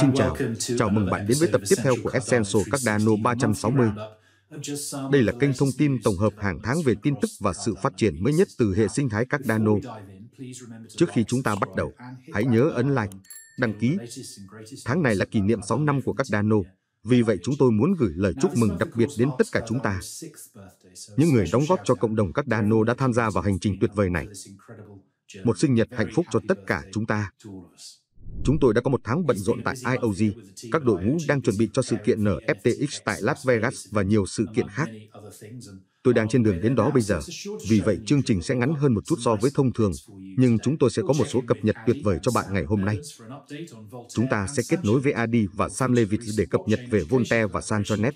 Xin chào, chào mừng bạn đến với tập tiếp theo của Essential Cardano 360. Đây là kênh thông tin tổng hợp hàng tháng về tin tức và sự phát triển mới nhất từ hệ sinh thái Cardano. Trước khi chúng ta bắt đầu, hãy nhớ ấn like, đăng ký. Tháng này là kỷ niệm 6 năm của Cardano, vì vậy chúng tôi muốn gửi lời chúc mừng đặc biệt đến tất cả chúng ta. Những người đóng góp cho cộng đồng Cardano đã tham gia vào hành trình tuyệt vời này. Một sinh nhật hạnh phúc cho tất cả chúng ta. Chúng tôi đã có một tháng bận rộn tại IOG. Các đội ngũ đang chuẩn bị cho sự kiện NFTX tại Las Vegas và nhiều sự kiện khác. Tôi đang trên đường đến đó bây giờ. Vì vậy chương trình sẽ ngắn hơn một chút so với thông thường, nhưng chúng tôi sẽ có một số cập nhật tuyệt vời cho bạn ngày hôm nay. Chúng ta sẽ kết nối với Adi và Sam Levitt để cập nhật về Voltaire và Sanchonet.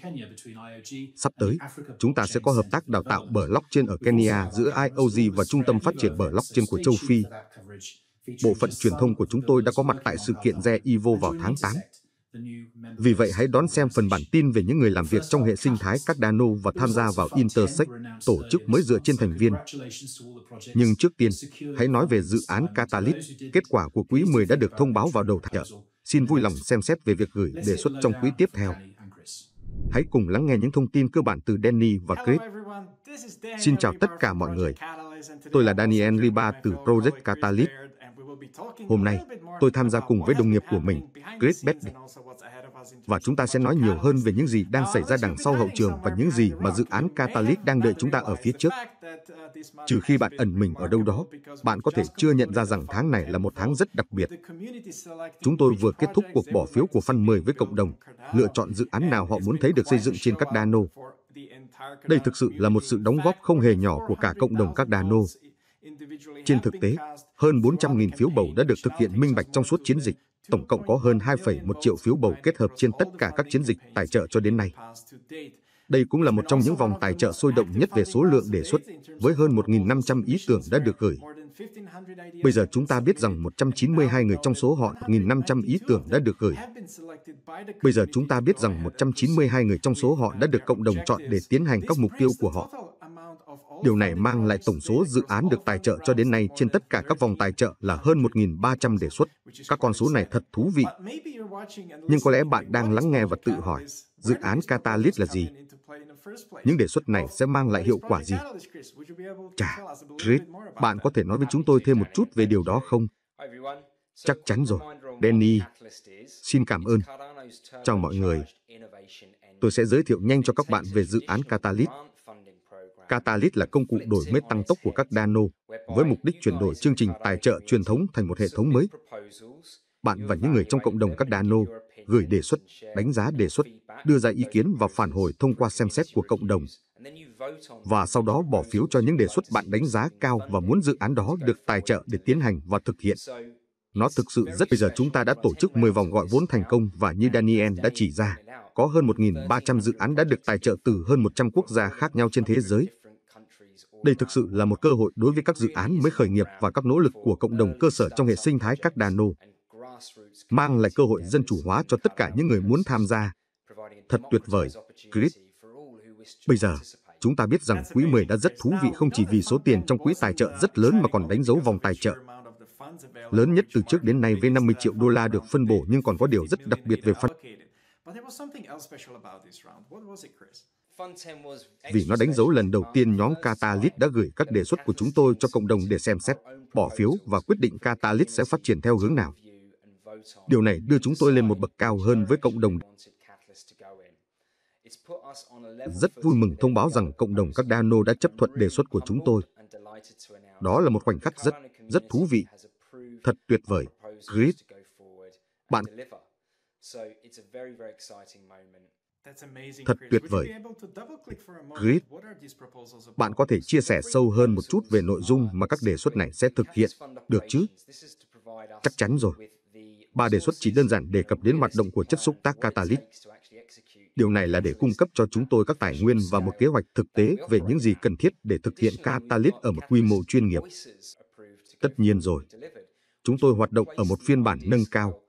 Sắp tới, chúng ta sẽ có hợp tác đào tạo blockchain ở Kenya giữa IOG và Trung tâm Phát triển Blockchain của châu Phi. Bộ phận truyền thông của chúng tôi đã có mặt tại sự kiện Re Evo vào tháng 8. Vì vậy hãy đón xem phần bản tin về những người làm việc trong hệ sinh thái các Cardano và tham gia vào Intersect, tổ chức mới dựa trên thành viên. Nhưng trước tiên, hãy nói về dự án Catalyst. Kết quả của quý 10 đã được thông báo vào đầu tháng. Xin vui lòng xem xét về việc gửi đề xuất trong quý tiếp theo. Hãy cùng lắng nghe những thông tin cơ bản từ Danny và Chris. Xin chào tất cả mọi người. Tôi là Daniel Liba từ Project Catalyst Hôm nay, tôi tham gia cùng với đồng nghiệp của mình, Chris Betty, và chúng ta sẽ nói nhiều hơn về những gì đang xảy ra đằng sau hậu trường và những gì mà dự án Catalyst đang đợi chúng ta ở phía trước. Uh, Trừ khi bạn ẩn mình ở đâu đó, bạn có thể chưa nhận ra rằng tháng này là một tháng rất đặc biệt. Chúng tôi vừa kết thúc cuộc bỏ phiếu của Fan 10 với cộng đồng, lựa chọn dự án nào họ muốn thấy được xây dựng trên các Cardano. Đây thực sự là một sự đóng góp không hề nhỏ của cả cộng đồng các Cardano. Trên thực tế, hơn 400.000 phiếu bầu đã được thực hiện minh bạch trong suốt chiến dịch. Tổng cộng có hơn 2,1 triệu phiếu bầu kết hợp trên tất cả các chiến dịch tài trợ cho đến nay. Đây cũng là một trong những vòng tài trợ sôi động nhất về số lượng đề xuất, với hơn 1.500 ý tưởng đã được gửi. Bây giờ chúng ta biết rằng 192 người trong số họ 1.500 ý tưởng đã được gửi. Bây giờ chúng ta biết rằng 192 người trong số họ đã được cộng đồng chọn để tiến hành các mục tiêu của họ. Điều này mang lại tổng số dự án được tài trợ cho đến nay trên tất cả các vòng tài trợ là hơn 1.300 đề xuất. Các con số này thật thú vị. Nhưng có lẽ bạn đang lắng nghe và tự hỏi, dự án Catalyst là gì? Những đề xuất này sẽ mang lại hiệu quả gì? Chà, Chris, bạn có thể nói với chúng tôi thêm một chút về điều đó không? Chắc chắn rồi. Danny, xin cảm ơn. Chào mọi người. Tôi sẽ giới thiệu nhanh cho các bạn về dự án Catalyst. Catalyst là công cụ đổi mới tăng tốc của các Dano với mục đích chuyển đổi chương trình tài trợ truyền thống thành một hệ thống mới. Bạn và những người trong cộng đồng các Dano gửi đề xuất, đánh giá đề xuất, đưa ra ý kiến và phản hồi thông qua xem xét của cộng đồng và sau đó bỏ phiếu cho những đề xuất bạn đánh giá cao và muốn dự án đó được tài trợ để tiến hành và thực hiện. Nó thực sự rất bây giờ chúng ta đã tổ chức 10 vòng gọi vốn thành công và như Daniel đã chỉ ra, có hơn 1.300 dự án đã được tài trợ từ hơn 100 quốc gia khác nhau trên thế giới. Đây thực sự là một cơ hội đối với các dự án mới khởi nghiệp và các nỗ lực của cộng đồng cơ sở trong hệ sinh thái các đà nô, mang lại cơ hội dân chủ hóa cho tất cả những người muốn tham gia. Thật tuyệt vời, Chris. Bây giờ, chúng ta biết rằng quỹ 10 đã rất thú vị không chỉ vì số tiền trong quỹ tài trợ rất lớn mà còn đánh dấu vòng tài trợ lớn nhất từ trước đến nay với 50 triệu đô la được phân bổ nhưng còn có điều rất đặc biệt về phân. Vì nó đánh dấu lần đầu tiên nhóm Catalyst đã gửi các đề xuất của chúng tôi cho cộng đồng để xem xét, bỏ phiếu và quyết định Catalyst sẽ phát triển theo hướng nào. Điều này đưa chúng tôi lên một bậc cao hơn với cộng đồng. Rất vui mừng thông báo rằng cộng đồng các Dano đã chấp thuận đề xuất của chúng tôi. Đó là một khoảnh khắc rất, rất thú vị. Thật tuyệt vời. Grit, bạn Thật tuyệt vời. Chris. bạn có thể chia sẻ sâu hơn một chút về nội dung mà các đề xuất này sẽ thực hiện, được chứ? Chắc chắn rồi. Ba đề xuất chỉ đơn giản đề cập đến hoạt động của chất xúc tác catalyst. Điều này là để cung cấp cho chúng tôi các tài nguyên và một kế hoạch thực tế về những gì cần thiết để thực hiện catalyst ở một quy mô chuyên nghiệp. Tất nhiên rồi, chúng tôi hoạt động ở một phiên bản nâng cao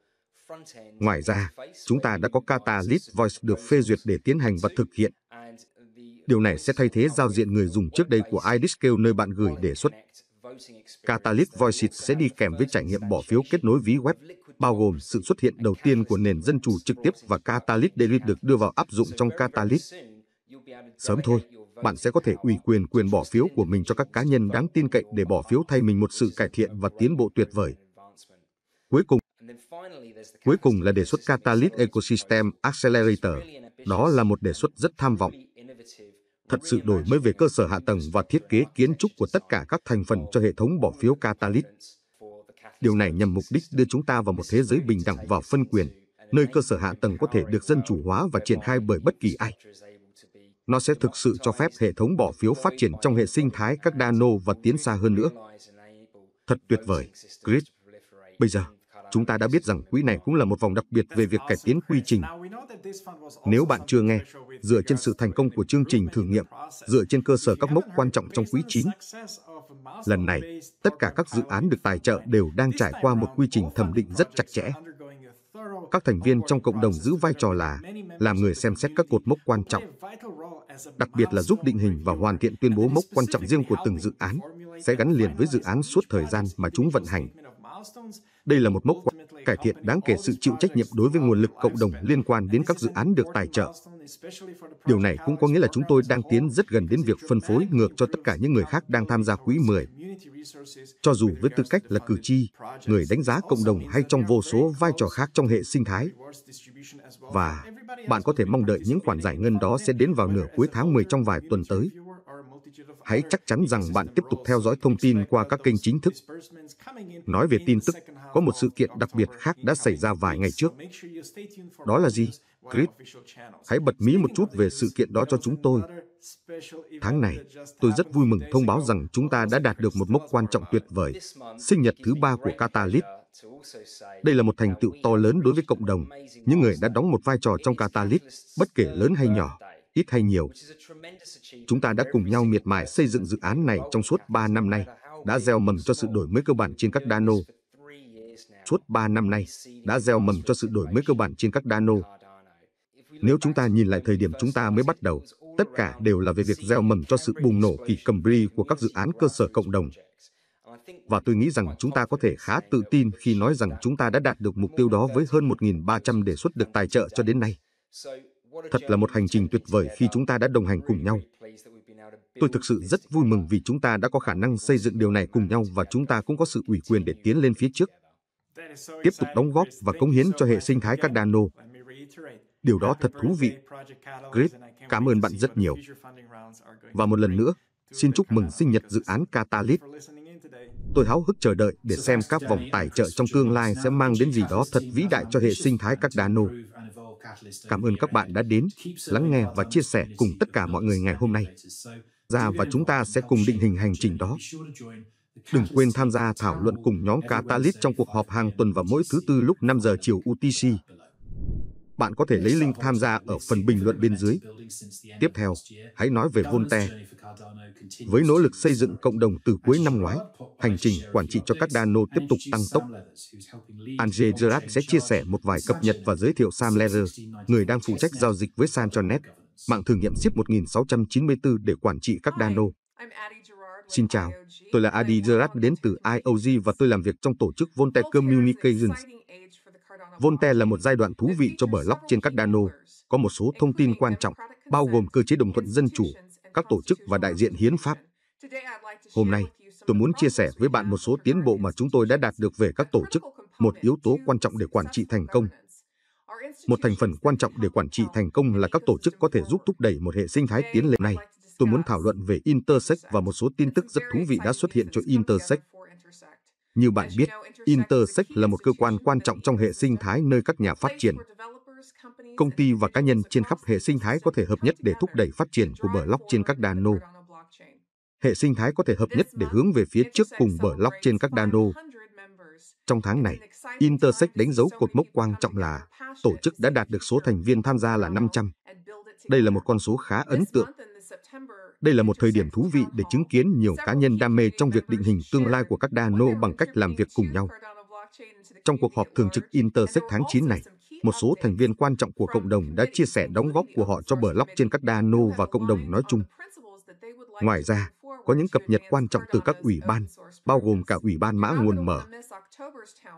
Ngoài ra, chúng ta đã có Catalyst Voice được phê duyệt để tiến hành và thực hiện. Điều này sẽ thay thế giao diện người dùng trước đây của iDiscale nơi bạn gửi đề xuất. Catalyst Voice sẽ đi kèm với trải nghiệm bỏ phiếu kết nối ví web, bao gồm sự xuất hiện đầu tiên của nền dân chủ trực tiếp và Catalyst Delete được đưa vào áp dụng trong Catalyst. Sớm thôi, bạn sẽ có thể ủy quyền quyền bỏ phiếu của mình cho các cá nhân đáng tin cậy để bỏ phiếu thay mình một sự cải thiện và tiến bộ tuyệt vời. Cuối cùng, Cuối cùng là đề xuất Catalyst Ecosystem Accelerator. Đó là một đề xuất rất tham vọng, thật sự đổi mới về cơ sở hạ tầng và thiết kế kiến trúc của tất cả các thành phần cho hệ thống bỏ phiếu Catalyst. Điều này nhằm mục đích đưa chúng ta vào một thế giới bình đẳng và phân quyền, nơi cơ sở hạ tầng có thể được dân chủ hóa và triển khai bởi bất kỳ ai. Nó sẽ thực sự cho phép hệ thống bỏ phiếu phát triển trong hệ sinh thái các đa nô và tiến xa hơn nữa. Thật tuyệt vời, Chris. Bây giờ, Chúng ta đã biết rằng quỹ này cũng là một vòng đặc biệt về việc cải tiến quy trình. Nếu bạn chưa nghe, dựa trên sự thành công của chương trình thử nghiệm, dựa trên cơ sở các mốc quan trọng trong quý 9, lần này, tất cả các dự án được tài trợ đều đang trải qua một quy trình thẩm định rất chặt chẽ. Các thành viên trong cộng đồng giữ vai trò là làm người xem xét các cột mốc quan trọng, đặc biệt là giúp định hình và hoàn thiện tuyên bố mốc quan trọng riêng của từng dự án, sẽ gắn liền với dự án suốt thời gian mà chúng vận hành. Đây là một mốc cải thiện đáng kể sự chịu trách nhiệm đối với nguồn lực cộng đồng liên quan đến các dự án được tài trợ. Điều này cũng có nghĩa là chúng tôi đang tiến rất gần đến việc phân phối ngược cho tất cả những người khác đang tham gia quỹ 10. Cho dù với tư cách là cử tri, người đánh giá cộng đồng hay trong vô số vai trò khác trong hệ sinh thái. Và bạn có thể mong đợi những khoản giải ngân đó sẽ đến vào nửa cuối tháng 10 trong vài tuần tới hãy chắc chắn rằng bạn tiếp tục theo dõi thông tin qua các kênh chính thức. Nói về tin tức, có một sự kiện đặc biệt khác đã xảy ra vài ngày trước. Đó là gì? Chris, hãy bật mí một chút về sự kiện đó cho chúng tôi. Tháng này, tôi rất vui mừng thông báo rằng chúng ta đã đạt được một mốc quan trọng tuyệt vời, sinh nhật thứ ba của Catalyst. Đây là một thành tựu to lớn đối với cộng đồng, những người đã đóng một vai trò trong Catalyst, bất kể lớn hay nhỏ ít hay nhiều. Chúng ta đã cùng nhau miệt mài xây dựng dự án này trong suốt 3 năm nay, đã gieo mầm cho sự đổi mới cơ bản trên các Dano. Suốt 3 năm nay, đã gieo mầm cho sự đổi mới cơ bản trên các Dano. Nếu chúng ta nhìn lại thời điểm chúng ta mới bắt đầu, tất cả đều là về việc gieo mầm cho sự bùng nổ kỳ cầm bri của các dự án cơ sở cộng đồng. Và tôi nghĩ rằng chúng ta có thể khá tự tin khi nói rằng chúng ta đã đạt được mục tiêu đó với hơn 1.300 đề xuất được tài trợ cho đến nay. Thật là một hành trình tuyệt vời khi chúng ta đã đồng hành cùng nhau. Tôi thực sự rất vui mừng vì chúng ta đã có khả năng xây dựng điều này cùng nhau và chúng ta cũng có sự ủy quyền để tiến lên phía trước. Tiếp tục đóng góp và cống hiến cho hệ sinh thái Cardano. Điều đó thật thú vị. Chris, cảm ơn bạn rất nhiều. Và một lần nữa, xin chúc mừng sinh nhật dự án Catalyst. Tôi háo hức chờ đợi để xem các vòng tài trợ trong tương lai sẽ mang đến gì đó thật vĩ đại cho hệ sinh thái Cardano. Cảm ơn các bạn đã đến, lắng nghe và chia sẻ cùng tất cả mọi người ngày hôm nay. Ra và chúng ta sẽ cùng định hình hành trình đó. Đừng quên tham gia thảo luận cùng nhóm Catalyst trong cuộc họp hàng tuần vào mỗi thứ tư lúc 5 giờ chiều UTC bạn có thể lấy link tham gia ở phần bình luận bên dưới. Tiếp theo, hãy nói về Voltaire. Với nỗ lực xây dựng cộng đồng từ cuối năm ngoái, hành trình quản trị cho các dano tiếp tục tăng tốc. Andre Gerard sẽ chia sẻ một vài cập nhật và giới thiệu Sam Leder, người đang phụ trách giao dịch với Sanchonet, mạng thử nghiệm SIP 1694 để quản trị các dano Xin chào, tôi là Adi Gerard đến từ IOG và tôi làm việc trong tổ chức Voltaire Communications. Voltaire là một giai đoạn thú vị cho blog trên các Cardano, có một số thông tin quan trọng, bao gồm cơ chế đồng thuận dân chủ, các tổ chức và đại diện hiến pháp. Hôm nay, tôi muốn chia sẻ với bạn một số tiến bộ mà chúng tôi đã đạt được về các tổ chức, một yếu tố quan trọng để quản trị thành công. Một thành phần quan trọng để quản trị thành công là các tổ chức có thể giúp thúc đẩy một hệ sinh thái tiến lên này. Tôi muốn thảo luận về Intersect và một số tin tức rất thú vị đã xuất hiện cho Intersect. Như bạn biết, Intersect là một cơ quan quan trọng trong hệ sinh thái nơi các nhà phát triển, công ty và cá nhân trên khắp hệ sinh thái có thể hợp nhất để thúc đẩy phát triển của blockchain trên các dano. Hệ sinh thái có thể hợp nhất để hướng về phía trước cùng blockchain trên các dano. Trong tháng này, Intersect đánh dấu cột mốc quan trọng là tổ chức đã đạt được số thành viên tham gia là 500. Đây là một con số khá ấn tượng. Đây là một thời điểm thú vị để chứng kiến nhiều cá nhân đam mê trong việc định hình tương lai của các Dano bằng cách làm việc cùng nhau. Trong cuộc họp thường trực Intersect tháng 9 này, một số thành viên quan trọng của cộng đồng đã chia sẻ đóng góp của họ cho block trên các Dano và cộng đồng nói chung. Ngoài ra, có những cập nhật quan trọng từ các ủy ban, bao gồm cả ủy ban mã nguồn mở.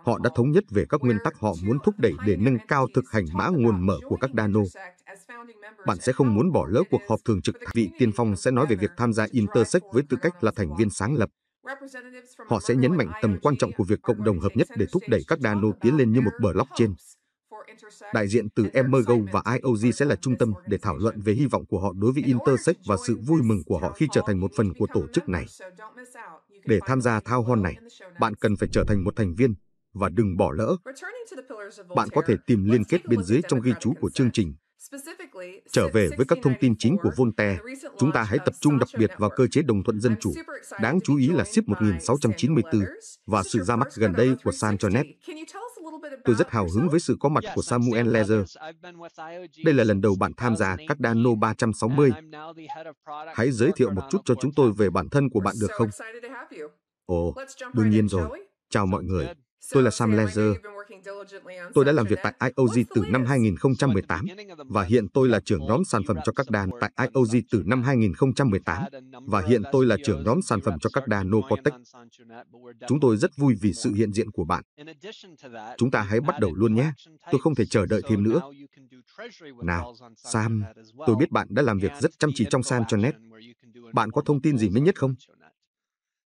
Họ đã thống nhất về các nguyên tắc họ muốn thúc đẩy để nâng cao thực hành mã nguồn mở của các Dano. Bạn sẽ không muốn bỏ lỡ cuộc họp thường trực. Vị tiên phong sẽ nói về việc tham gia Intersect với tư cách là thành viên sáng lập. Họ sẽ nhấn mạnh tầm quan trọng của việc cộng đồng hợp nhất để thúc đẩy các nô tiến lên như một blockchain. Đại diện từ Emergo và IOG sẽ là trung tâm để thảo luận về hy vọng của họ đối với Intersect và sự vui mừng của họ khi trở thành một phần của tổ chức này. Để tham gia thao hon này, bạn cần phải trở thành một thành viên và đừng bỏ lỡ. Bạn có thể tìm liên kết bên dưới trong ghi chú của chương trình Trở về với các thông tin chính của Voltaire, chúng ta hãy tập trung đặc biệt vào cơ chế đồng thuận dân chủ. Đáng chú ý là SIP 1694 và sự ra mắt gần đây của Sanchonet. Tôi rất hào hứng với sự có mặt của Samuel Laser. Đây là lần đầu bạn tham gia các Dano 360. Hãy giới thiệu một chút cho chúng tôi về bản thân của bạn được không? Ồ, đương nhiên rồi. Chào mọi người. Tôi là Sam Laser. Tôi đã làm việc tại IOG từ năm 2018 và hiện tôi là trưởng nhóm sản phẩm cho các đàn tại IOG từ năm 2018 và hiện tôi là trưởng nhóm sản phẩm cho các đàn Nocotech. Chúng tôi rất vui vì sự hiện diện của bạn. Chúng ta hãy bắt đầu luôn nhé. Tôi không thể chờ đợi thêm nữa. Nào, Sam, tôi biết bạn đã làm việc rất chăm chỉ trong San cho net. Bạn có thông tin gì mới nhất không?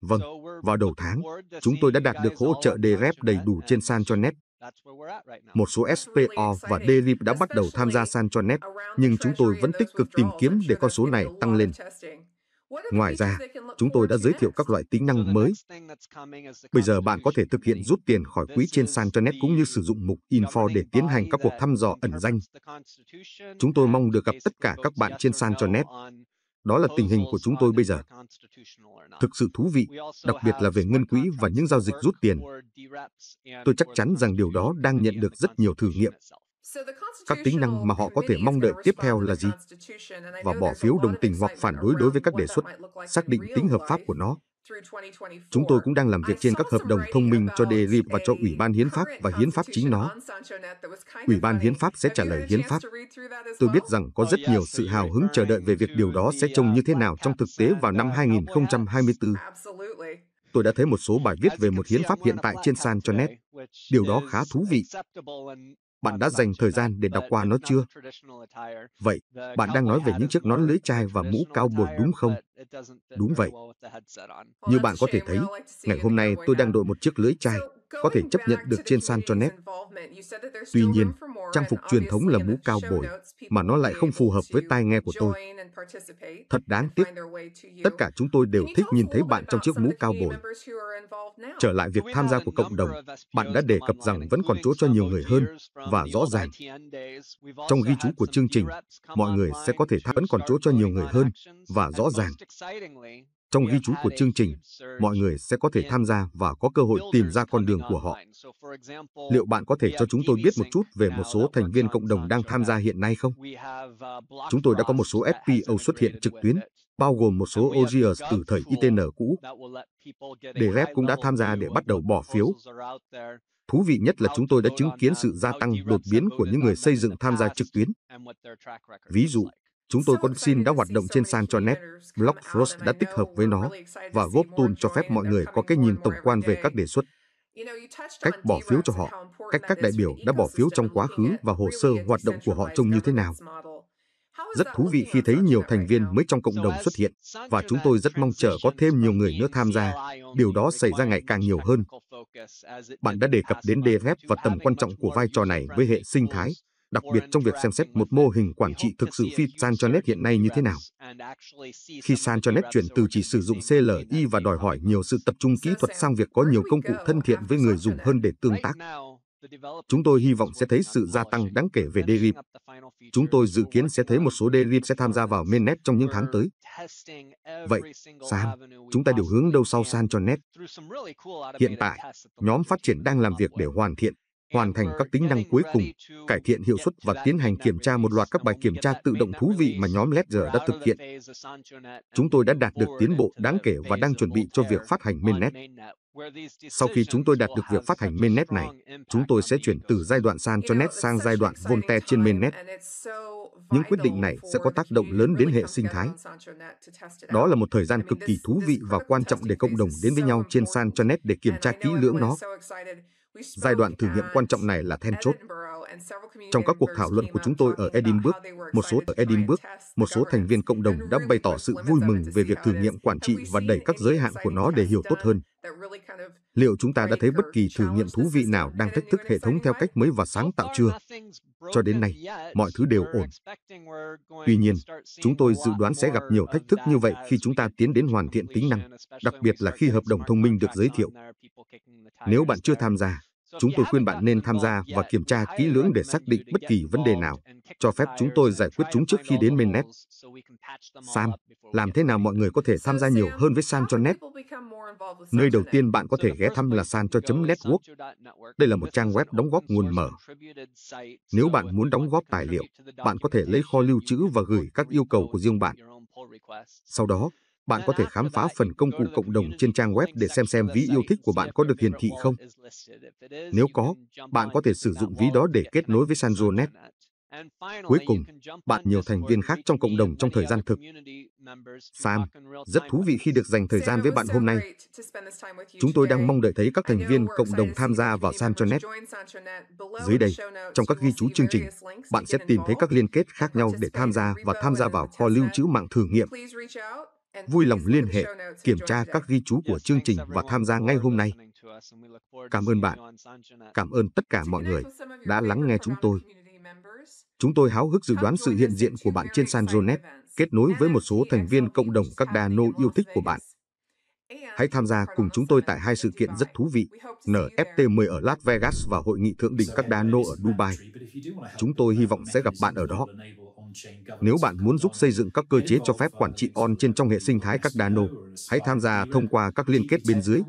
Vâng, vào đầu tháng, chúng tôi đã đạt được hỗ trợ đề DREP đầy đủ trên San cho net một số SPO và DLIP đã bắt đầu tham gia san cho nhưng chúng tôi vẫn tích cực tìm kiếm để con số này tăng lên. Ngoài ra, chúng tôi đã giới thiệu các loại tính năng mới. Bây giờ bạn có thể thực hiện rút tiền khỏi quỹ trên Santranet cũng như sử dụng mục Info để tiến hành các cuộc thăm dò ẩn danh. Chúng tôi mong được gặp tất cả các bạn trên Santranet. Đó là tình hình của chúng tôi bây giờ. Thực sự thú vị, đặc biệt là về ngân quỹ và những giao dịch rút tiền. Tôi chắc chắn rằng điều đó đang nhận được rất nhiều thử nghiệm. Các tính năng mà họ có thể mong đợi tiếp theo là gì? Và bỏ phiếu đồng tình hoặc phản đối đối với các đề xuất, xác định tính hợp pháp của nó, Chúng tôi cũng đang làm việc trên các hợp đồng thông minh cho DERIP và cho Ủy ban Hiến pháp và Hiến pháp chính nó. Ủy ban Hiến pháp sẽ trả lời Hiến pháp. Tôi biết rằng có oh, rất nhiều sự hào hứng chờ đợi về việc điều đó sẽ uh, trông như thế nào trong thực tế vào năm 2024 tôi đã thấy một số bài viết về một hiến pháp hiện tại trên San cho net. Điều đó khá thú vị bạn đã dành thời gian để đọc qua nó chưa? Vậy, bạn đang nói về những chiếc nón lưới chai và mũ cao bồi đúng không? Đúng vậy. Như bạn có thể thấy, ngày hôm nay tôi đang đội một chiếc lưới chai có thể chấp nhận được trên cho nét. Tuy nhiên, trang phục truyền thống là mũ cao bồi, mà nó lại không phù hợp với tai nghe của tôi. Thật đáng tiếc. Tất cả chúng tôi đều thích nhìn thấy bạn trong chiếc mũ cao bồi. Trở lại việc tham gia của cộng đồng, bạn đã đề cập rằng vẫn còn chỗ cho nhiều người hơn, và rõ ràng. Trong ghi chú của chương trình, mọi người sẽ có thể tham vẫn còn chỗ cho nhiều người hơn, và rõ ràng. Trong ghi chú của chương trình, mọi người sẽ có thể tham gia và có cơ hội tìm ra con đường của họ. Liệu bạn có thể cho chúng tôi biết một chút về một số thành viên cộng đồng đang tham gia hiện nay không? Chúng tôi đã có một số FPO xuất hiện trực tuyến, bao gồm một số OGers từ thời ITN cũ. Để rep cũng đã tham gia để bắt đầu bỏ phiếu. Thú vị nhất là chúng tôi đã chứng kiến sự gia tăng đột biến của những người xây dựng tham gia trực tuyến. Ví dụ, Chúng tôi con xin đã hoạt động trên sàn cho net. Blockfrost đã tích hợp với nó và VoteTool cho phép mọi người có cái nhìn tổng quan về các đề xuất. Cách bỏ phiếu cho họ, cách các đại biểu đã bỏ phiếu trong quá khứ và hồ sơ hoạt động của họ trông như thế nào. Rất thú vị khi thấy nhiều thành viên mới trong cộng đồng xuất hiện và chúng tôi rất mong chờ có thêm nhiều người nữa tham gia. Điều đó xảy ra ngày càng nhiều hơn. Bạn đã đề cập đến DFF và tầm quan trọng của vai trò này với hệ sinh thái đặc biệt trong việc xem xét một mô hình quản trị thực sự phi Sanchonet hiện nay như thế nào. Khi Sanchonet chuyển từ chỉ sử dụng CLI và đòi hỏi nhiều sự tập trung kỹ thuật sang việc có nhiều công cụ thân thiện với người dùng hơn để tương tác, Chúng tôi hy vọng sẽ thấy sự gia tăng đáng kể về Derib. Chúng tôi dự kiến sẽ thấy một số Derib sẽ tham gia vào mainnet trong những tháng tới. Vậy, Sam, chúng ta điều hướng đâu sau San net? Hiện tại, nhóm phát triển đang làm việc để hoàn thiện hoàn thành các tính năng cuối cùng, cải thiện hiệu suất và tiến hành kiểm tra một loạt các bài kiểm tra tự động thú vị mà nhóm Ledger đã thực hiện. Chúng tôi đã đạt được tiến bộ đáng kể và đang chuẩn bị cho việc phát hành mainnet. Sau khi chúng tôi đạt được việc phát hành mainnet này, chúng tôi sẽ chuyển từ giai đoạn san cho net sang giai đoạn volte trên mainnet. Những quyết định này sẽ có tác động lớn đến hệ sinh thái. Đó là một thời gian cực kỳ thú vị và quan trọng để cộng đồng đến với nhau trên san cho net để kiểm tra kỹ lưỡng nó. Giai đoạn thử nghiệm quan trọng này là then chốt. Trong các cuộc thảo luận của chúng tôi ở Edinburgh, một số ở Edinburgh, một số thành viên cộng đồng đã bày tỏ sự vui mừng về việc thử nghiệm quản trị và đẩy các giới hạn của nó để hiểu tốt hơn. Liệu chúng ta đã thấy bất kỳ thử nghiệm thú vị nào đang thách thức hệ thống theo cách mới và sáng tạo chưa? Cho đến nay, mọi thứ đều ổn. Tuy nhiên, chúng tôi dự đoán sẽ gặp nhiều thách thức như vậy khi chúng ta tiến đến hoàn thiện tính năng, đặc biệt là khi hợp đồng thông minh được giới thiệu. Nếu bạn chưa tham gia, Chúng tôi khuyên bạn nên tham gia và kiểm tra kỹ lưỡng để xác định bất kỳ vấn đề nào, cho phép chúng tôi giải quyết chúng trước khi đến mainnet. Sam, làm thế nào mọi người có thể tham gia nhiều hơn với Sancho.net? Nơi đầu tiên bạn có thể ghé thăm là sancho.network. Đây là một trang web đóng góp nguồn mở. Nếu bạn muốn đóng góp tài liệu, bạn có thể lấy kho lưu trữ và gửi các yêu cầu của riêng bạn. Sau đó, bạn có thể khám phá phần công cụ cộng đồng trên trang web để xem xem ví yêu thích của bạn có được hiển thị không. Nếu có, bạn có thể sử dụng ví đó để kết nối với SanzoNet. Cuối cùng, bạn nhiều thành viên khác trong cộng đồng trong thời gian thực. Sam, rất thú vị khi được dành thời gian với bạn hôm nay. Chúng tôi đang mong đợi thấy các thành viên cộng đồng tham gia vào Sanchonet. Dưới đây, trong các ghi chú chương trình, bạn sẽ tìm thấy các liên kết khác nhau để tham gia và tham gia vào kho lưu trữ mạng thử nghiệm. Vui lòng liên hệ, kiểm tra các ghi chú của chương trình và tham gia ngay hôm nay. Cảm ơn bạn. Cảm ơn tất cả mọi người đã lắng nghe chúng tôi. Chúng tôi háo hức dự đoán sự hiện diện của bạn trên Sanjonet, kết nối với một số thành viên cộng đồng các đa nô yêu thích của bạn. Hãy tham gia cùng chúng tôi tại hai sự kiện rất thú vị, NFT10 ở Las Vegas và Hội nghị Thượng đỉnh các đa nô ở Dubai. Chúng tôi hy vọng sẽ gặp bạn ở đó. Nếu bạn muốn giúp xây dựng các cơ chế cho phép quản trị on trên trong hệ sinh thái các Cardano, hãy tham gia thông qua các liên kết bên dưới.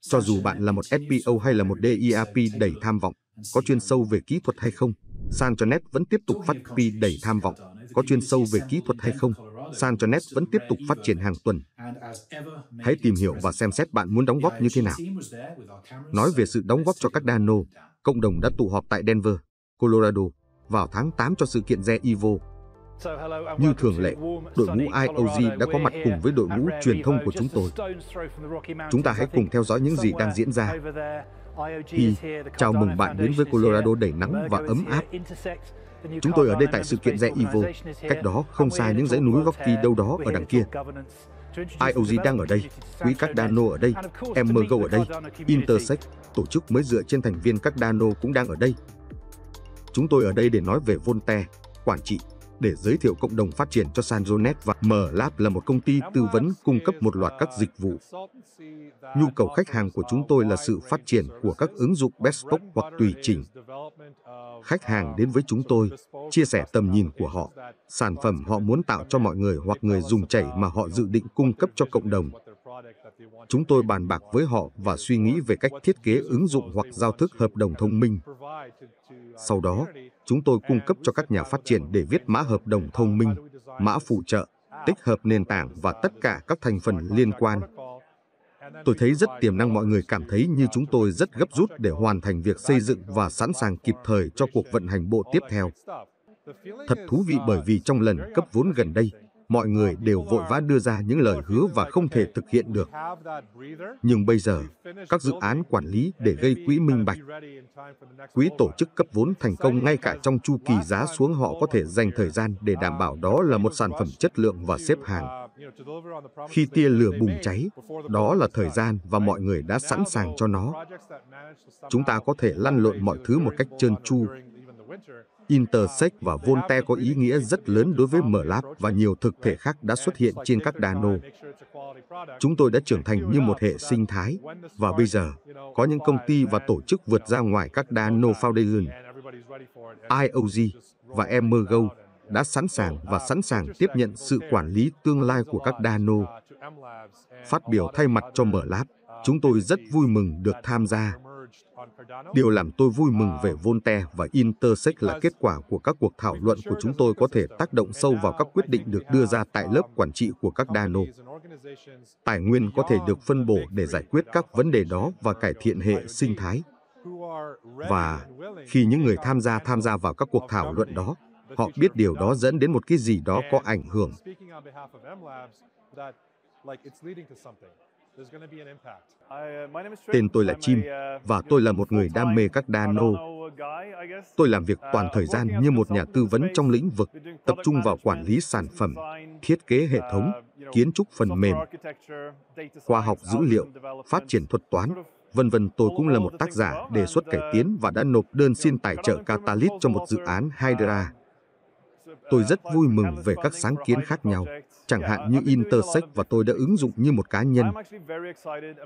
Cho dù bạn là một SPO hay là một DEAP đầy tham vọng, có chuyên sâu về kỹ thuật hay không, Sanchonet vẫn tiếp tục phát P đầy tham vọng, có chuyên sâu về kỹ thuật hay không, Sanchonet vẫn tiếp tục phát triển hàng tuần. Hãy tìm hiểu và xem xét bạn muốn đóng góp như thế nào. Nói về sự đóng góp cho các Dano, cộng đồng đã tụ họp tại Denver, Colorado vào tháng 8 cho sự kiện Re Như thường lệ, đội ngũ IOG đã có mặt cùng với đội ngũ truyền thông của chúng tôi. Chúng ta hãy cùng theo dõi những gì đang diễn ra. Hi, chào mừng bạn đến với Colorado đầy nắng và ấm áp. Chúng tôi ở đây tại sự kiện Re cách đó không xa những dãy núi Rocky đâu đó ở đằng kia. IOG đang ở đây, quỹ Dano ở đây, Emergo ở đây, Intersect, tổ chức mới dựa trên thành viên Cardano cũng đang ở đây Chúng tôi ở đây để nói về Volte, quản trị, để giới thiệu cộng đồng phát triển cho Sanjonet và MLab là một công ty tư vấn cung cấp một loạt các dịch vụ. Nhu cầu khách hàng của chúng tôi là sự phát triển của các ứng dụng bespoke hoặc tùy chỉnh. Khách hàng đến với chúng tôi, chia sẻ tầm nhìn của họ, sản phẩm họ muốn tạo cho mọi người hoặc người dùng chảy mà họ dự định cung cấp cho cộng đồng. Chúng tôi bàn bạc với họ và suy nghĩ về cách thiết kế ứng dụng hoặc giao thức hợp đồng thông minh. Sau đó, chúng tôi cung cấp cho các nhà phát triển để viết mã hợp đồng thông minh, mã phụ trợ, tích hợp nền tảng và tất cả các thành phần liên quan. Tôi thấy rất tiềm năng mọi người cảm thấy như chúng tôi rất gấp rút để hoàn thành việc xây dựng và sẵn sàng kịp thời cho cuộc vận hành bộ tiếp theo. Thật thú vị bởi vì trong lần cấp vốn gần đây, mọi người đều vội vã đưa ra những lời hứa và không thể thực hiện được. Nhưng bây giờ, các dự án quản lý để gây quỹ minh bạch, quỹ tổ chức cấp vốn thành công ngay cả trong chu kỳ giá xuống họ có thể dành thời gian để đảm bảo đó là một sản phẩm chất lượng và xếp hàng. Khi tia lửa bùng cháy, đó là thời gian và mọi người đã sẵn sàng cho nó. Chúng ta có thể lăn lộn mọi thứ một cách trơn tru Intersect và Volte có ý nghĩa rất lớn đối với MLab và nhiều thực thể khác đã xuất hiện trên các Dano. Chúng tôi đã trưởng thành như một hệ sinh thái, và bây giờ, có những công ty và tổ chức vượt ra ngoài các Dano Foundation, IOG và Emergo đã sẵn sàng và sẵn sàng tiếp nhận sự quản lý tương lai của các Dano. Phát biểu thay mặt cho MLab, chúng tôi rất vui mừng được tham gia Điều làm tôi vui mừng về Voltaire và Intersect là kết quả của các cuộc thảo luận của chúng tôi có thể tác động sâu vào các quyết định được đưa ra tại lớp quản trị của các Dano. Tài nguyên có thể được phân bổ để giải quyết các vấn đề đó và cải thiện hệ sinh thái. Và khi những người tham gia tham gia vào các cuộc thảo luận đó, họ biết điều đó dẫn đến một cái gì đó có ảnh hưởng. Uh, Tên tôi là Chim uh, và tôi là một người đam mê các đa nô. Tôi làm việc uh, toàn thời gian như một nhà tư vấn trong lĩnh vực tập trung vào quản lý sản phẩm, thiết kế hệ thống, kiến trúc phần mềm, khoa học dữ liệu, phát triển thuật toán, vân vân tôi cũng là một tác giả đề xuất cải tiến và đã nộp đơn xin tài trợ Catalyst cho một dự án Hydra. Tôi rất vui mừng về các sáng kiến khác nhau chẳng hạn như Intersect và tôi đã ứng dụng như một cá nhân.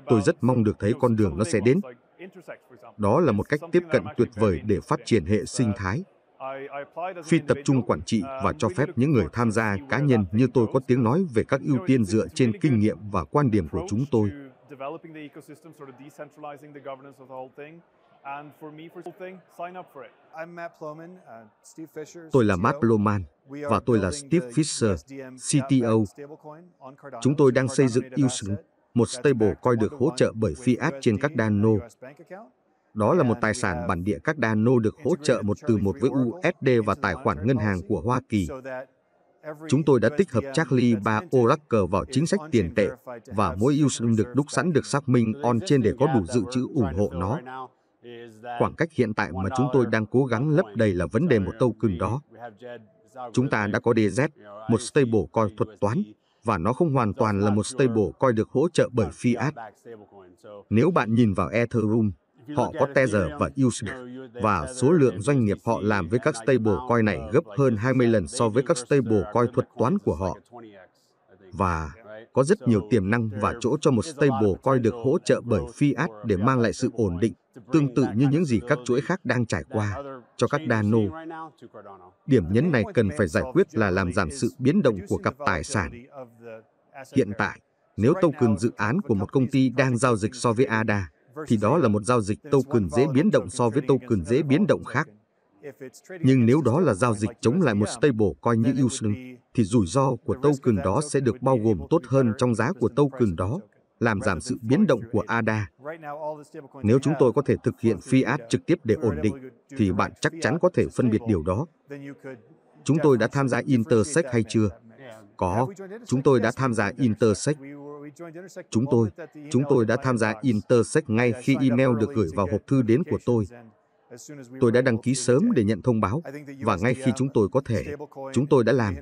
Tôi rất mong được thấy con đường nó sẽ đến. Đó là một cách tiếp cận tuyệt vời để phát triển hệ sinh thái. Phi tập trung quản trị và cho phép những người tham gia cá nhân như tôi có tiếng nói về các ưu tiên dựa trên kinh nghiệm và quan điểm của chúng tôi. And for me, for thing, sign up for it. I'm Matt Ploman, uh, Steve Fisher, tôi là Matt e Ploman và tôi là Steve Fisher, CTO. Chúng tôi đang xây dựng Usun, một stablecoin được hỗ trợ bởi fiat trên các Dano. Đó là một tài sản bản địa các Dano được hỗ trợ một từ một với USD và tài khoản ngân hàng của Hoa Kỳ. Chúng tôi đã tích hợp Charlie 3 Oracle vào chính sách tiền tệ và mỗi Usun được đúc sẵn được xác minh on trên để có đủ dự trữ ủng hộ nó. Khoảng cách hiện tại mà chúng tôi đang cố gắng lấp đầy là vấn đề một tâu cưng đó. Chúng ta đã có DZ, một stable coi thuật toán, và nó không hoàn toàn là một stable coi được hỗ trợ bởi fiat. Nếu bạn nhìn vào Ethereum, họ có Tether và USD, và số lượng doanh nghiệp họ làm với các stablecoin này gấp hơn 20 lần so với các stablecoin thuật toán của họ. Và có rất nhiều tiềm năng và chỗ cho một stablecoin được hỗ trợ bởi fiat để mang lại sự ổn định tương tự như những gì các chuỗi khác đang trải qua cho các Cardano. Điểm nhấn này cần phải giải quyết là làm giảm sự biến động của cặp tài sản. Hiện tại, nếu token dự án của một công ty đang giao dịch so với ADA, thì đó là một giao dịch token dễ biến động so với token dễ biến động khác. Nhưng nếu đó là giao dịch chống lại một stable coi như Uniswap, thì rủi ro của token đó sẽ được bao gồm tốt hơn trong giá của token đó làm giảm sự biến động của ADA. Nếu chúng tôi có thể thực hiện fiat trực tiếp để ổn định, thì bạn chắc chắn có thể phân biệt điều đó. Chúng tôi đã tham gia Intersect hay chưa? Có, chúng tôi đã tham gia Intersect. Chúng tôi, chúng tôi đã tham gia Intersect ngay khi email được gửi vào hộp thư đến của tôi. Tôi đã đăng ký sớm để nhận thông báo, và ngay khi chúng tôi có thể, chúng tôi đã làm.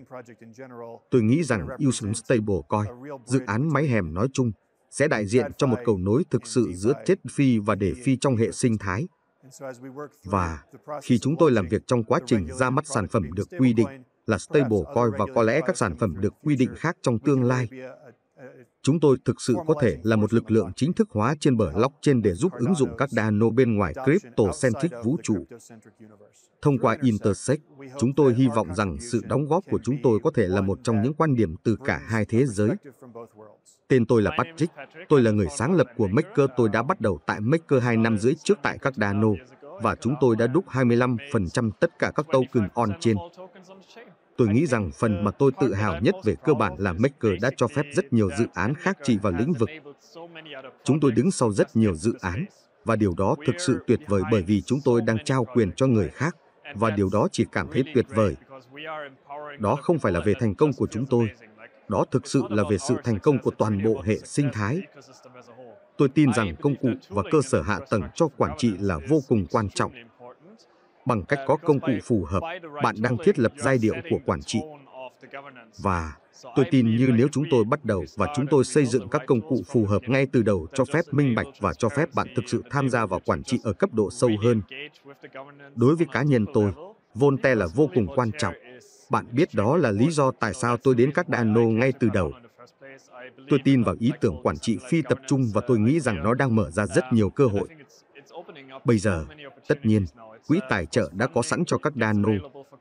Tôi nghĩ rằng Usun Stable Coin, dự án máy hẻm nói chung, sẽ đại diện cho một cầu nối thực sự giữa chết phi và để phi trong hệ sinh thái. Và khi chúng tôi làm việc trong quá trình ra mắt sản phẩm được quy định là stablecoin và có lẽ các sản phẩm được quy định khác trong tương lai, chúng tôi thực sự có thể là một lực lượng chính thức hóa trên bờ blockchain để giúp ứng dụng các đa nô bên ngoài crypto-centric vũ trụ. Thông qua Intersect, chúng tôi hy vọng rằng sự đóng góp của chúng tôi có thể là một trong những quan điểm từ cả hai thế giới. Tên tôi là Patrick, tôi là người sáng lập của Maker, tôi đã bắt đầu tại Maker 2 năm rưỡi trước tại các Dano, và chúng tôi đã đúc 25% tất cả các token on-chain. Tôi nghĩ rằng phần mà tôi tự hào nhất về cơ bản là Maker đã cho phép rất nhiều dự án khác trị vào lĩnh vực. Chúng tôi đứng sau rất nhiều dự án, và điều đó thực sự tuyệt vời bởi vì chúng tôi đang trao quyền cho người khác, và điều đó chỉ cảm thấy tuyệt vời. Đó không phải là về thành công của chúng tôi, đó thực sự là về sự thành công của toàn bộ hệ sinh thái. Tôi tin rằng công cụ và cơ sở hạ tầng cho quản trị là vô cùng quan trọng bằng cách có công cụ phù hợp, bạn đang thiết lập giai điệu của quản trị. Và tôi tin như nếu chúng tôi bắt đầu và chúng tôi xây dựng các công cụ phù hợp ngay từ đầu cho phép minh bạch và cho phép bạn thực sự tham gia vào quản trị ở cấp độ sâu hơn. Đối với cá nhân tôi, Volte là vô cùng quan trọng. Bạn biết đó là lý do tại sao tôi đến các Dano ngay từ đầu. Tôi tin vào ý tưởng quản trị phi tập trung và tôi nghĩ rằng nó đang mở ra rất nhiều cơ hội. Bây giờ, tất nhiên, quỹ tài trợ đã có sẵn cho các Danu,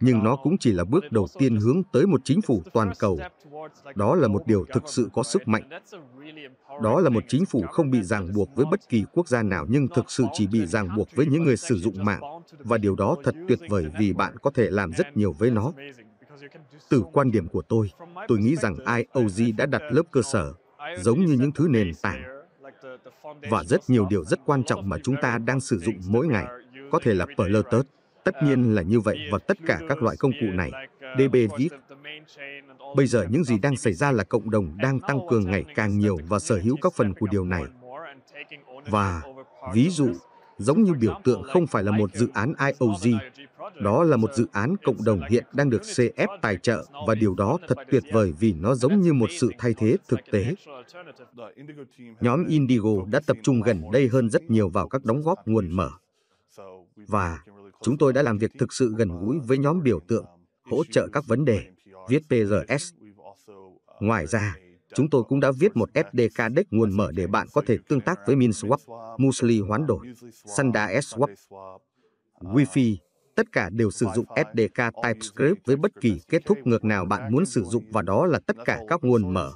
nhưng nó cũng chỉ là bước đầu tiên hướng tới một chính phủ toàn cầu. Đó là một điều thực sự có sức mạnh. Đó là một chính phủ không bị ràng buộc với bất kỳ quốc gia nào nhưng thực sự chỉ bị ràng buộc với những người sử dụng mạng. Và điều đó thật tuyệt vời vì bạn có thể làm rất nhiều với nó. Từ quan điểm của tôi, tôi nghĩ rằng IOG đã đặt lớp cơ sở, giống như những thứ nền tảng và rất nhiều điều rất quan trọng mà chúng ta đang sử dụng mỗi ngày có thể là Perlertus, tất nhiên là như vậy và tất cả các loại công cụ này, DBVIC. Bây giờ những gì đang xảy ra là cộng đồng đang tăng cường ngày càng nhiều và sở hữu các phần của điều này. Và, ví dụ, giống như biểu tượng không phải là một dự án IOG, đó là một dự án cộng đồng hiện đang được CF tài trợ và điều đó thật tuyệt vời vì nó giống như một sự thay thế thực tế. Nhóm Indigo đã tập trung gần đây hơn rất nhiều vào các đóng góp nguồn mở và chúng tôi đã làm việc thực sự gần gũi với nhóm biểu tượng, hỗ trợ các vấn đề, viết PRS. Ngoài ra, chúng tôi cũng đã viết một SDK deck nguồn mở để bạn có thể tương tác với MinSwap, Musli hoán đổi, Sanda Swap, Wi-Fi, tất cả đều sử dụng SDK TypeScript với bất kỳ kết thúc ngược nào bạn muốn sử dụng và đó là tất cả các nguồn mở.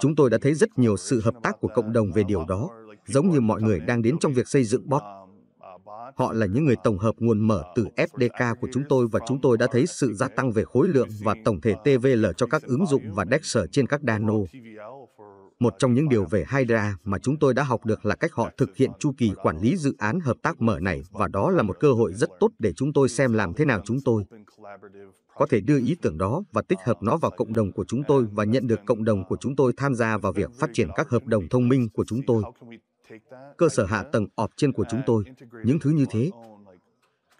Chúng tôi đã thấy rất nhiều sự hợp tác của cộng đồng về điều đó, giống như mọi người đang đến trong việc xây dựng bot. Họ là những người tổng hợp nguồn mở từ FDK của chúng tôi và chúng tôi đã thấy sự gia tăng về khối lượng và tổng thể TVL cho các ứng dụng và Dexter trên các Dano. Một trong những điều về Hydra mà chúng tôi đã học được là cách họ thực hiện chu kỳ quản lý dự án hợp tác mở này và đó là một cơ hội rất tốt để chúng tôi xem làm thế nào chúng tôi có thể đưa ý tưởng đó và tích hợp nó vào cộng đồng của chúng tôi và nhận được cộng đồng của chúng tôi tham gia vào việc phát triển các hợp đồng thông minh của chúng tôi cơ sở hạ tầng ọp trên của chúng tôi, những thứ như thế.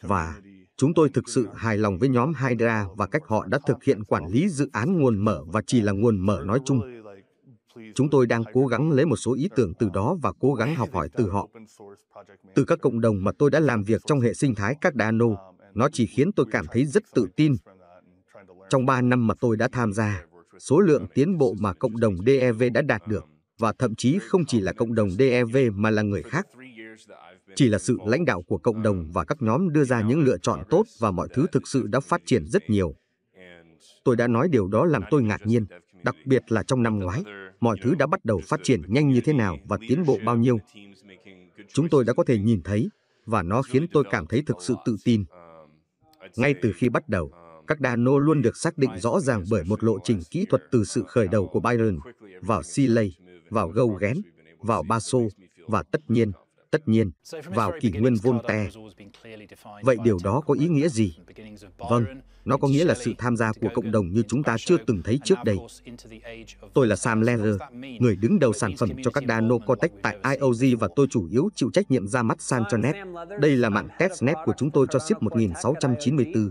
Và chúng tôi thực sự hài lòng với nhóm Hydra và cách họ đã thực hiện quản lý dự án nguồn mở và chỉ là nguồn mở nói chung. Chúng tôi đang cố gắng lấy một số ý tưởng từ đó và cố gắng học hỏi từ họ. Từ các cộng đồng mà tôi đã làm việc trong hệ sinh thái các đa nó chỉ khiến tôi cảm thấy rất tự tin. Trong 3 năm mà tôi đã tham gia, số lượng tiến bộ mà cộng đồng DEV đã đạt được và thậm chí không chỉ là cộng đồng DEV mà là người khác. Chỉ là sự lãnh đạo của cộng đồng và các nhóm đưa ra những lựa chọn tốt và mọi thứ thực sự đã phát triển rất nhiều. Tôi đã nói điều đó làm tôi ngạc nhiên, đặc biệt là trong năm ngoái, mọi thứ đã bắt đầu phát triển nhanh như thế nào và tiến bộ bao nhiêu. Chúng tôi đã có thể nhìn thấy, và nó khiến tôi cảm thấy thực sự tự tin. Ngay từ khi bắt đầu, các đà nô luôn được xác định rõ ràng bởi một lộ trình kỹ thuật từ sự khởi đầu của Byron, vào Siley, vào Gauguin, vào Basso, và tất nhiên, tất nhiên, vào kỷ nguyên Voltaire. Vậy điều đó có ý nghĩa gì? Vâng, nó có nghĩa là sự tham gia của cộng đồng như chúng ta chưa từng thấy trước đây. Tôi là Sam Lehrer, người đứng đầu sản phẩm cho các Dano Cortex tại IOG và tôi chủ yếu chịu trách nhiệm ra mắt Sam cho Net. Đây là mạng test Net của chúng tôi cho Sip 1694.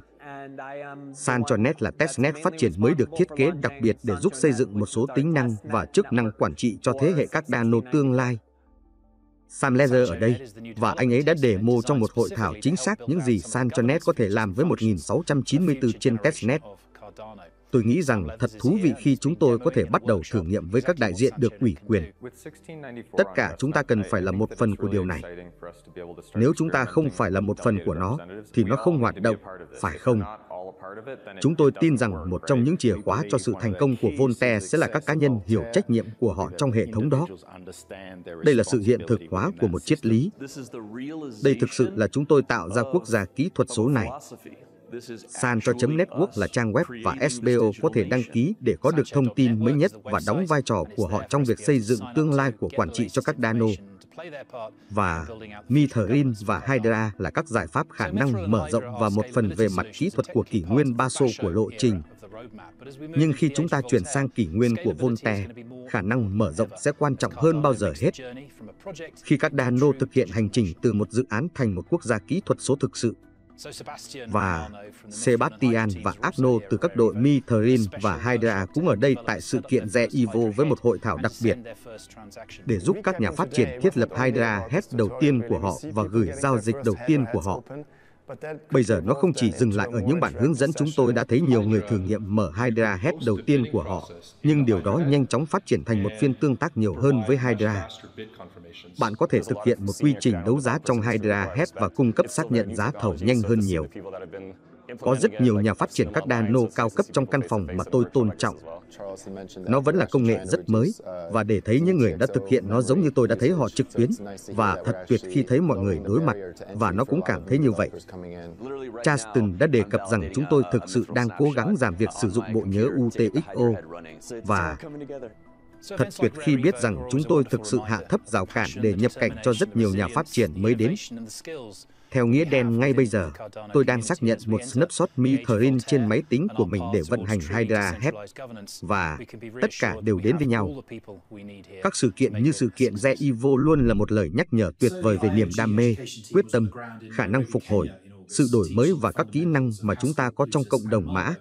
SanJoNet là testnet phát triển mới được thiết kế đặc biệt để giúp xây dựng một số tính năng và chức năng quản trị cho thế hệ các nano tương lai. Sam Lezer ở đây, và anh ấy đã đề demo trong một hội thảo chính xác những gì SanJoNet có thể làm với 1694 trên testnet. Tôi nghĩ rằng thật thú vị khi chúng tôi có thể bắt đầu thử nghiệm với các đại diện được ủy quyền. Tất cả chúng ta cần phải là một phần của điều này. Nếu chúng ta không phải là một phần của nó, thì nó không hoạt động, phải không? Chúng tôi tin rằng một trong những chìa khóa cho sự thành công của Voltaire sẽ là các cá nhân hiểu trách nhiệm của họ trong hệ thống đó. Đây là sự hiện thực hóa của một triết lý. Đây thực sự là chúng tôi tạo ra quốc gia kỹ thuật số này cho Sandra.network là trang web và SBO có thể đăng ký để có được thông tin mới nhất và đóng vai trò của họ trong việc xây dựng tương lai của quản trị cho các Dano. Và Mitherin và Hydra là các giải pháp khả năng mở rộng và một phần về mặt kỹ thuật của kỷ nguyên Baso của lộ trình. Nhưng khi chúng ta chuyển sang kỷ nguyên của Voltaire, khả năng mở rộng sẽ quan trọng hơn bao giờ hết. Khi các Dano thực hiện hành trình từ một dự án thành một quốc gia kỹ thuật số thực sự, và Sebastian và Arno từ các đội Mitherin và Hydra cũng ở đây tại sự kiện Re Evo với một hội thảo đặc biệt để giúp các nhà phát triển thiết lập Hydra hết đầu tiên của họ và gửi giao dịch đầu tiên của họ Bây giờ nó không chỉ dừng lại ở những bản hướng dẫn chúng tôi đã thấy nhiều người thử nghiệm mở 2 DRaHEAD đầu tiên của họ, nhưng điều đó nhanh chóng phát triển thành một phiên tương tác nhiều hơn với Hydra. Bạn có thể thực hiện một quy trình đấu giá trong 2 DRaHEAD và cung cấp xác nhận giá thầu nhanh hơn nhiều. Có rất nhiều nhà phát triển các nano cao cấp trong căn phòng mà tôi tôn trọng. Nó vẫn là công nghệ rất mới và để thấy những người đã thực hiện nó giống như tôi đã thấy họ trực tuyến và thật tuyệt khi thấy mọi người đối mặt và nó cũng cảm thấy như vậy. Charleston đã đề cập rằng chúng tôi thực sự đang cố gắng giảm việc sử dụng bộ nhớ UTXO và Thật tuyệt khi biết rằng chúng tôi thực sự hạ thấp rào cản để nhập cảnh cho rất nhiều nhà phát triển mới đến. Theo nghĩa đen ngay bây giờ, tôi đang xác nhận một snapshot Mitherin trên máy tính của mình để vận hành Hydra Head và tất cả đều đến với nhau. Các sự kiện như sự kiện Re Evo luôn là một lời nhắc nhở tuyệt vời về niềm đam mê, quyết tâm, khả năng phục hồi, sự đổi mới và các kỹ năng mà chúng ta có trong cộng đồng mã.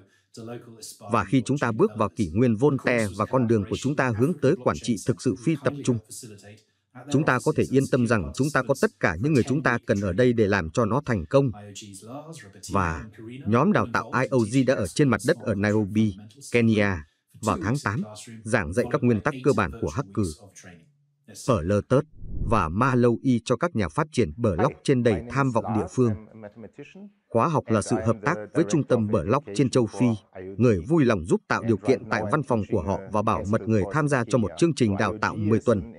Và khi chúng ta bước vào kỷ nguyên Volte và con đường của chúng ta hướng tới quản trị thực sự phi tập trung, Chúng ta có thể yên tâm rằng chúng ta có tất cả những người chúng ta cần ở đây để làm cho nó thành công. Và nhóm đào tạo IOG đã ở trên mặt đất ở Nairobi, Kenya vào tháng 8, giảng dạy các nguyên tắc cơ bản của hacker, Perlertert và Malawi e cho các nhà phát triển blog trên đầy tham vọng địa phương. Khóa học là sự hợp tác với trung tâm Block trên châu Phi, người vui lòng giúp tạo điều kiện tại văn phòng của họ và bảo mật người tham gia cho một chương trình đào tạo 10 tuần.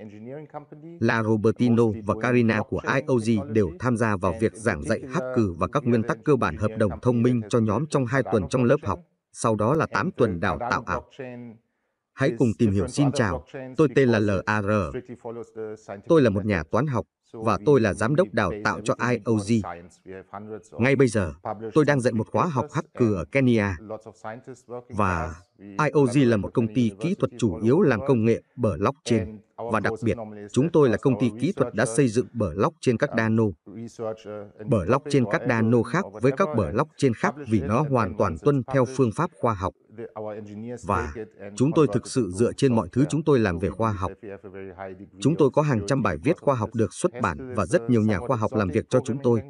La Robertino và Karina của IOG đều tham gia vào việc giảng dạy hacker uh, và các nguyên tắc cơ bản hợp đồng thông minh cho nhóm trong 2 tuần trong lớp học, sau đó là 8 tuần đào tạo ảo. Hãy cùng tìm hiểu xin chào, tôi tên là LAR. Tôi là một nhà toán học và tôi là giám đốc đào tạo cho IOG. Ngay bây giờ, tôi đang dạy một khóa học hacker ở Kenya và IOG là một công ty kỹ thuật chủ yếu làm công nghệ bờ blockchain và đặc biệt, chúng tôi là công ty kỹ thuật đã xây dựng block trên các nano. Block trên các nano khác với các block trên khác vì nó hoàn toàn tuân theo phương pháp khoa học. Và chúng tôi thực sự dựa trên mọi thứ chúng tôi làm về khoa học. Chúng tôi có hàng trăm bài viết khoa học được xuất bản và rất nhiều nhà khoa học làm việc cho chúng tôi.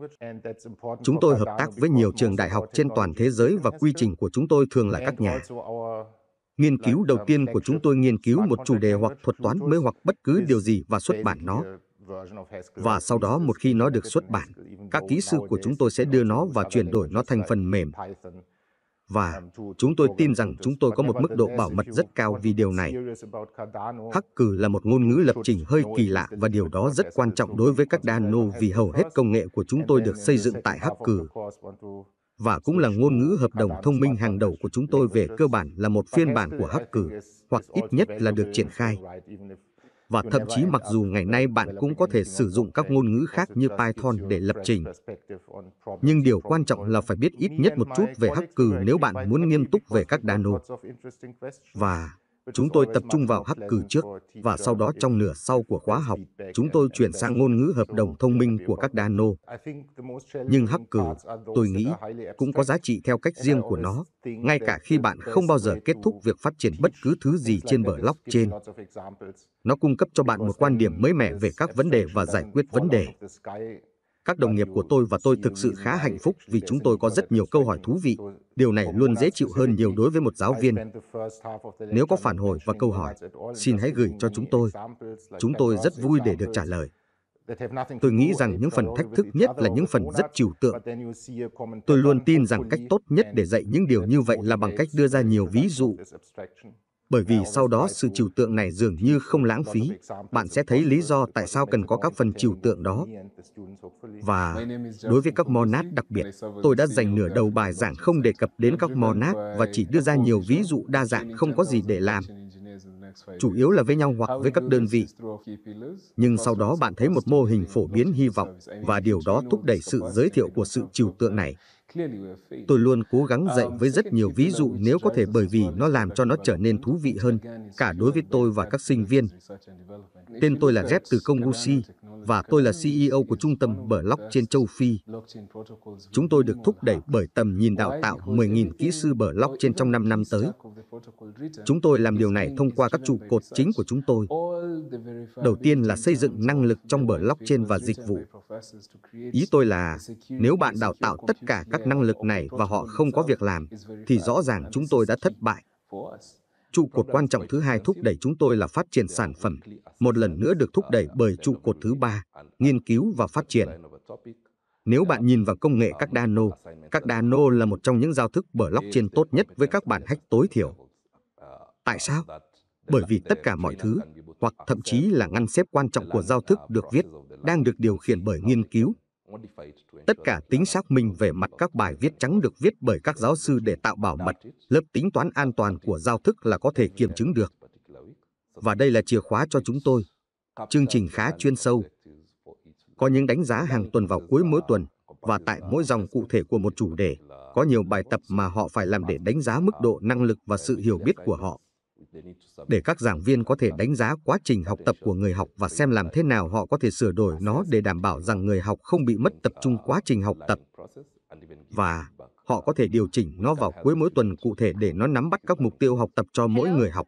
Chúng tôi hợp tác với nhiều trường đại học trên toàn thế giới và quy trình của chúng tôi thường là các nhà Nghiên cứu đầu um, tiên của chúng tôi nghiên cứu một chủ đề hoặc thuật toán mới hoặc bất cứ điều gì và xuất bản nó. Và sau đó một khi nó được xuất bản, các kỹ sư của chúng tôi sẽ đưa nó và chuyển đổi nó thành phần mềm và chúng tôi tin rằng chúng tôi có một mức độ bảo mật rất cao vì điều này. Hacker là một ngôn ngữ lập trình hơi kỳ lạ và điều đó rất quan trọng đối với các Dano vì hầu hết công nghệ của chúng tôi được xây dựng tại Hacker và cũng là ngôn ngữ hợp đồng thông minh hàng đầu của chúng tôi về cơ bản là một phiên bản của Hacker, hoặc ít nhất là được triển khai và thậm chí mặc dù ngày nay bạn cũng có thể sử dụng các ngôn ngữ khác như Python để lập trình. Nhưng điều quan trọng là phải biết ít nhất một chút về hắc cừ nếu bạn muốn nghiêm túc về các đa nô. Và chúng tôi tập trung vào hắc cử trước và sau đó trong nửa sau của khóa học, chúng tôi chuyển sang ngôn ngữ hợp đồng thông minh của các đa nô. Nhưng hắc cử, tôi nghĩ, cũng có giá trị theo cách riêng của nó, ngay cả khi bạn không bao giờ kết thúc việc phát triển bất cứ thứ gì trên bờ lóc trên. Nó cung cấp cho bạn một quan điểm mới mẻ về các vấn đề và giải quyết vấn đề. Các đồng nghiệp của tôi và tôi thực sự khá hạnh phúc vì chúng tôi có rất nhiều câu hỏi thú vị. Điều này luôn dễ chịu hơn nhiều đối với một giáo viên. Nếu có phản hồi và câu hỏi, xin hãy gửi cho chúng tôi. Chúng tôi rất vui để được trả lời. Tôi nghĩ rằng những phần thách thức nhất là những phần rất trừu tượng. Tôi luôn tin rằng cách tốt nhất để dạy những điều như vậy là bằng cách đưa ra nhiều ví dụ bởi vì sau đó sự trừu tượng này dường như không lãng phí. Bạn sẽ thấy lý do tại sao cần có các phần trừu tượng đó. Và đối với các monad đặc biệt, tôi đã dành nửa đầu bài giảng không đề cập đến các monad và chỉ đưa ra nhiều ví dụ đa dạng không có gì để làm chủ yếu là với nhau hoặc với các đơn vị. Nhưng sau đó bạn thấy một mô hình phổ biến hy vọng và điều đó thúc đẩy sự giới thiệu của sự trừu tượng này. Tôi luôn cố gắng dạy um, với rất nhiều ví dụ nếu có thể bởi vì nó làm cho nó trở nên thú vị hơn, cả đối với tôi và các sinh viên. Tên tôi là Jeff từ công Gucci và tôi là CEO của trung tâm blockchain châu Phi. Chúng tôi được thúc đẩy bởi tầm nhìn đào tạo 10.000 kỹ sư blockchain trong 5 năm tới. Chúng tôi làm điều này thông qua các trụ cột chính của chúng tôi. Đầu tiên là xây dựng năng lực trong blockchain và dịch vụ. Ý tôi là nếu bạn đào tạo tất cả các năng lực này và họ không có việc làm, thì rõ ràng chúng tôi đã thất bại. Trụ cột quan trọng thứ hai thúc đẩy chúng tôi là phát triển sản phẩm, một lần nữa được thúc đẩy bởi trụ cột thứ ba, nghiên cứu và phát triển. Nếu bạn nhìn vào công nghệ các Dano các Dano là một trong những giao thức blockchain tốt nhất với các bản hack tối thiểu. Tại sao? Bởi vì tất cả mọi thứ, hoặc thậm chí là ngăn xếp quan trọng của giao thức được viết, đang được điều khiển bởi nghiên cứu, Tất cả tính xác minh về mặt các bài viết trắng được viết bởi các giáo sư để tạo bảo mật, lớp tính toán an toàn của giao thức là có thể kiểm chứng được. Và đây là chìa khóa cho chúng tôi. Chương trình khá chuyên sâu. Có những đánh giá hàng tuần vào cuối mỗi tuần và tại mỗi dòng cụ thể của một chủ đề, có nhiều bài tập mà họ phải làm để đánh giá mức độ năng lực và sự hiểu biết của họ để các giảng viên có thể đánh giá quá trình học tập của người học và xem làm thế nào họ có thể sửa đổi nó để đảm bảo rằng người học không bị mất tập trung quá trình học tập và họ có thể điều chỉnh nó vào cuối mỗi tuần cụ thể để nó nắm bắt các mục tiêu học tập cho mỗi người học.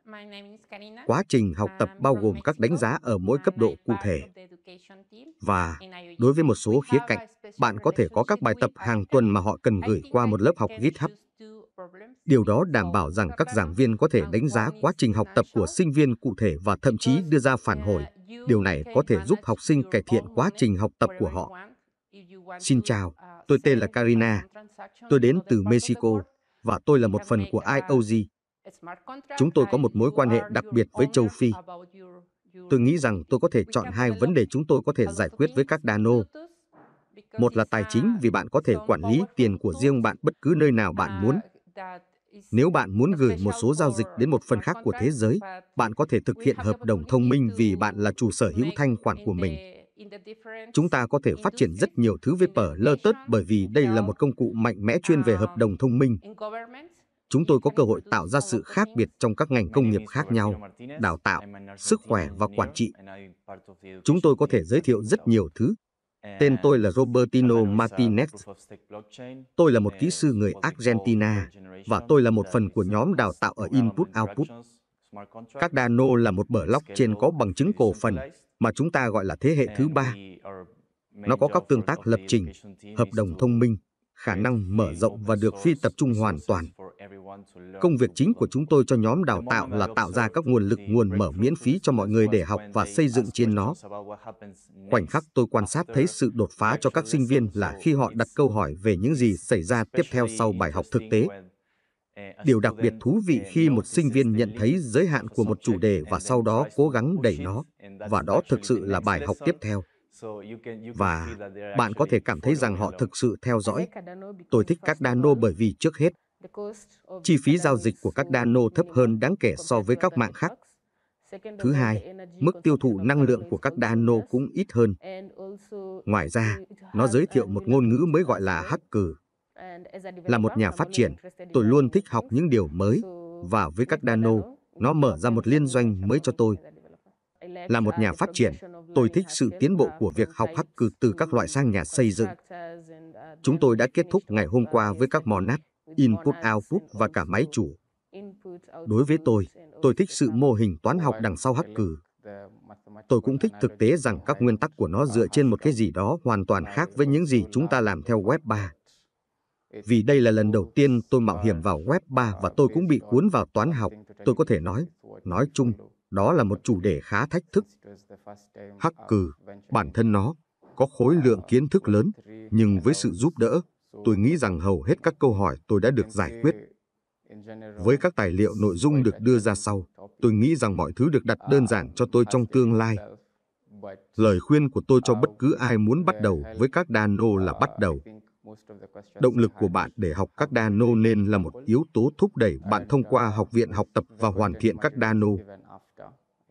Quá trình học tập bao gồm các đánh giá ở mỗi cấp độ cụ thể. Và đối với một số khía cạnh, bạn có thể có các bài tập hàng tuần mà họ cần gửi qua một lớp học GitHub. Điều đó đảm bảo rằng các giảng viên có thể đánh giá quá trình học tập của sinh viên cụ thể và thậm chí đưa ra phản hồi. Điều này có thể giúp học sinh cải thiện quá trình học tập của họ. Xin chào, tôi tên là Karina. Tôi đến từ Mexico và tôi là một phần của IOG. Chúng tôi có một mối quan hệ đặc biệt với châu Phi. Tôi nghĩ rằng tôi có thể chọn hai vấn đề chúng tôi có thể giải quyết với các Dano. Một là tài chính vì bạn có thể quản lý tiền của riêng bạn bất cứ nơi nào bạn muốn. Nếu bạn muốn gửi một số giao dịch đến một phần khác của thế giới, bạn có thể thực hiện hợp đồng thông minh vì bạn là chủ sở hữu thanh khoản của mình. Chúng ta có thể phát triển rất nhiều thứ với Perlertus bởi vì đây là một công cụ mạnh mẽ chuyên về hợp đồng thông minh. Chúng tôi có cơ hội tạo ra sự khác biệt trong các ngành công nghiệp khác nhau, đào tạo, sức khỏe và quản trị. Chúng tôi có thể giới thiệu rất nhiều thứ, Tên tôi là Robertino Martinez. Tôi là một kỹ sư người Argentina và tôi là một phần của nhóm đào tạo ở Input Output. Các Cardano là một bờ lóc trên có bằng chứng cổ phần mà chúng ta gọi là thế hệ thứ ba. Nó có các tương tác lập trình, hợp đồng thông minh khả năng mở rộng và được phi tập trung hoàn toàn. Công việc chính của chúng tôi cho nhóm đào tạo là tạo ra các nguồn lực nguồn mở miễn phí cho mọi người để học và xây dựng trên nó. Khoảnh khắc tôi quan sát thấy sự đột phá cho các sinh viên là khi họ đặt câu hỏi về những gì xảy ra tiếp theo sau bài học thực tế. Điều đặc biệt thú vị khi một sinh viên nhận thấy giới hạn của một chủ đề và sau đó cố gắng đẩy nó, và đó thực sự là bài học tiếp theo. Và bạn có thể cảm thấy rằng họ thực sự theo dõi. Tôi thích các Dano bởi vì trước hết, chi phí giao dịch của các Dano thấp hơn đáng kể so với các mạng khác. Thứ hai, mức tiêu thụ năng lượng của các Dano cũng ít hơn. Ngoài ra, nó giới thiệu một ngôn ngữ mới gọi là hacker. Là một nhà phát triển, tôi luôn thích học những điều mới, và với các Dano, nó mở ra một liên doanh mới cho tôi. Là một nhà phát triển, Tôi thích sự tiến bộ của việc học hắc cử từ các loại sang nhà xây dựng. Chúng tôi đã kết thúc ngày hôm qua với các mò nát, input output và cả máy chủ. Đối với tôi, tôi thích sự mô hình toán học đằng sau hắc cử. Tôi cũng thích thực tế rằng các nguyên tắc của nó dựa trên một cái gì đó hoàn toàn khác với những gì chúng ta làm theo Web 3. Vì đây là lần đầu tiên tôi mạo hiểm vào Web 3 và tôi cũng bị cuốn vào toán học, tôi có thể nói, nói chung, đó là một chủ đề khá thách thức. Hắc cừ, bản thân nó, có khối lượng kiến thức lớn, nhưng với sự giúp đỡ, tôi nghĩ rằng hầu hết các câu hỏi tôi đã được giải quyết. Với các tài liệu nội dung được đưa ra sau, tôi nghĩ rằng mọi thứ được đặt đơn giản cho tôi trong tương lai. Lời khuyên của tôi cho bất cứ ai muốn bắt đầu với các Dano là bắt đầu. Động lực của bạn để học các Dano nên là một yếu tố thúc đẩy bạn thông qua học viện học tập và hoàn thiện các Dano.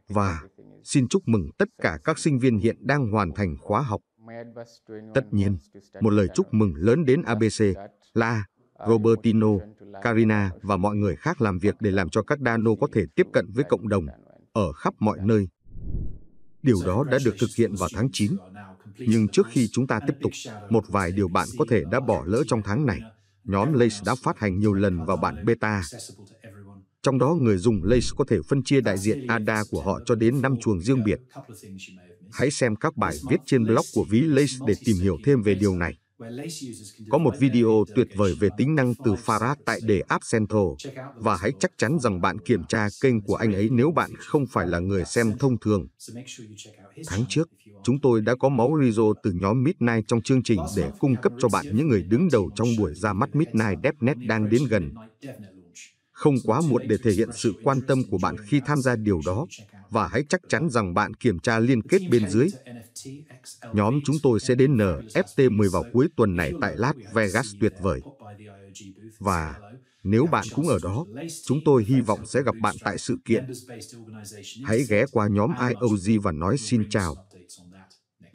Và xin chúc mừng tất cả các sinh viên hiện đang hoàn thành khóa học. Tất nhiên, một lời chúc mừng lớn đến ABC, La, Robertino, Karina và mọi người khác làm việc để làm cho các Dano có thể tiếp cận với cộng đồng ở khắp mọi nơi. Điều đó đã được thực hiện vào tháng 9. Nhưng trước khi chúng ta tiếp tục, một vài điều bạn có thể đã bỏ lỡ trong tháng này. Nhóm Lace đã phát hành nhiều lần vào bản beta trong đó người dùng Lace có thể phân chia đại diện ADA của họ cho đến 5 chuồng riêng biệt. Hãy xem các bài viết trên blog của ví Lace để tìm hiểu thêm về điều này. Có một video tuyệt vời về tính năng từ Farah tại đề App Central và hãy chắc chắn rằng bạn kiểm tra kênh của anh ấy nếu bạn không phải là người xem thông thường. Tháng trước, chúng tôi đã có máu Rizzo từ nhóm Midnight trong chương trình để cung cấp cho bạn những người đứng đầu trong buổi ra mắt Midnight DevNet đang đến gần không quá muộn để thể hiện sự quan tâm của bạn khi tham gia điều đó và hãy chắc chắn rằng bạn kiểm tra liên kết bên dưới. Nhóm chúng tôi sẽ đến NFT10 vào cuối tuần này tại Las Vegas tuyệt vời. Và nếu bạn cũng ở đó, chúng tôi hy vọng sẽ gặp bạn tại sự kiện. Hãy ghé qua nhóm IOG và nói xin chào.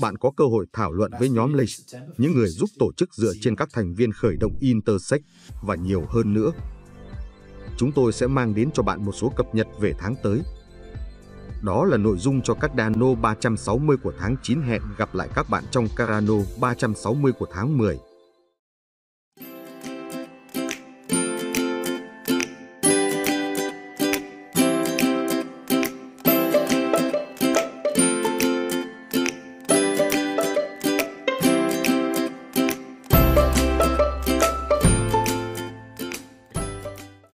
Bạn có cơ hội thảo luận với nhóm Lace, những người giúp tổ chức dựa trên các thành viên khởi động Intersect và nhiều hơn nữa chúng tôi sẽ mang đến cho bạn một số cập nhật về tháng tới. Đó là nội dung cho các Dano 360 của tháng 9 hẹn gặp lại các bạn trong Carano 360 của tháng 10.